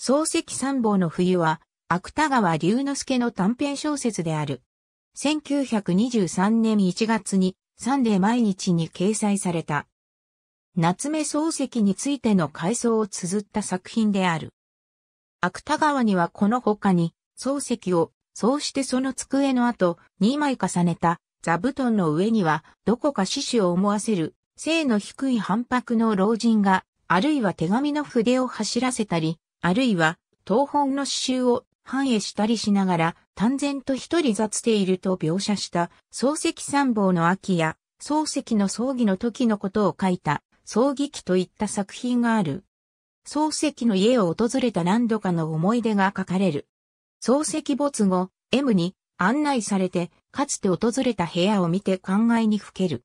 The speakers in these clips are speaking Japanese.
漱石三宝の冬は、芥川龍之介の短編小説である。1923年1月に、サンデー毎日に掲載された。夏目漱石についての回想を綴った作品である。芥川にはこの他に、漱石を、そうしてその机の後、2枚重ねた座布団の上には、どこか死守を思わせる、性の低い反白の老人が、あるいは手紙の筆を走らせたり、あるいは、東本の詩集を反映したりしながら、単然と一人雑ていると描写した、漱石参謀の秋や、漱石の葬儀の時のことを書いた、葬儀記といった作品がある。漱石の家を訪れた何度かの思い出が書かれる。漱石没後、M に案内されて、かつて訪れた部屋を見て考えにふける。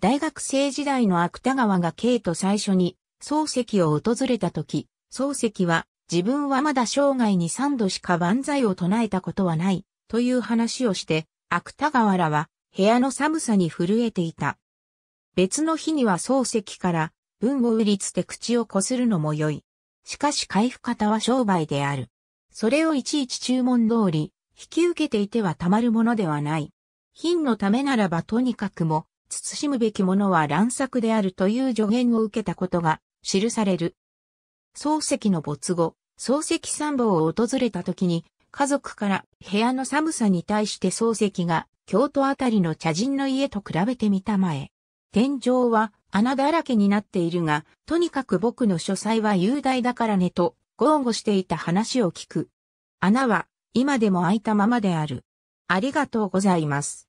大学生時代の芥川が K と最初に、漱石を訪れた時、漱石は、自分はまだ生涯に三度しか万歳を唱えたことはない、という話をして、芥川らは、部屋の寒さに震えていた。別の日には漱石から、文を売りつて口をこするのも良い。しかし回復方は商売である。それをいちいち注文通り、引き受けていてはたまるものではない。品のためならばとにかくも、慎むべきものは乱作であるという助言を受けたことが記される。漱石の没後、漱石参謀を訪れた時に、家族から部屋の寒さに対して漱石が京都あたりの茶人の家と比べてみたまえ。天井は穴だらけになっているが、とにかく僕の書斎は雄大だからねと、豪語していた話を聞く。穴は今でも開いたままである。ありがとうございます。